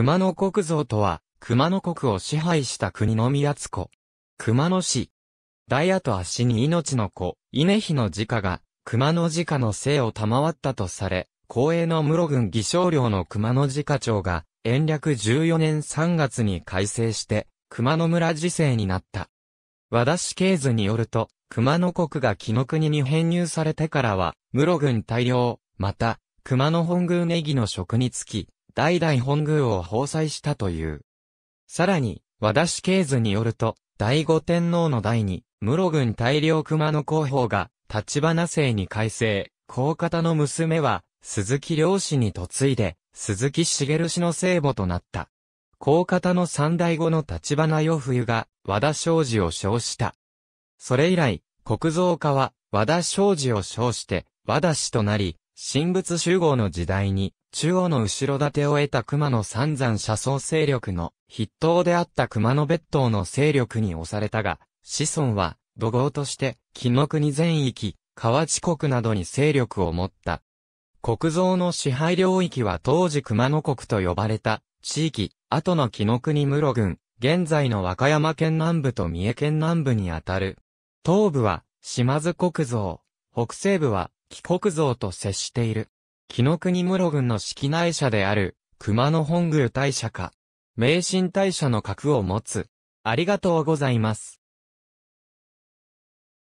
熊野国像とは、熊野国を支配した国の宮津湖。熊野市。ダイヤと足に命の子、稲妃の家が、熊野自家の姓を賜ったとされ、公営の室郡義少領の熊野自家長が、延暦14年3月に改正して、熊野村時世になった。和田氏系図によると、熊野国が木の国に編入されてからは、室郡大量、また、熊野本宮ネギの職につき、代々本宮を奉祭したという。さらに、和田氏系図によると、第五天皇の代に、室群。大量熊野広報が、立花姓に改正、高方の娘は、鈴木良氏に嫁いで、鈴木茂氏の聖母となった。高方の三代後の立花与冬が、和田商事を称した。それ以来、国造家は、和田商事を称して、和田氏となり、神仏集合の時代に、中央の後ろ盾を得た熊野三山車窓勢力の筆頭であった熊野別当の勢力に押されたが、子孫は土豪として、紀の国全域、河内国などに勢力を持った。国蔵の支配領域は当時熊野国と呼ばれた地域、後の紀の国室郡、現在の和歌山県南部と三重県南部にあたる。東部は島津国蔵、北西部は帰国像と接している。紀の国室軍の式内社である、熊野本宮大社か、名神大社の格を持つ。ありがとうございます。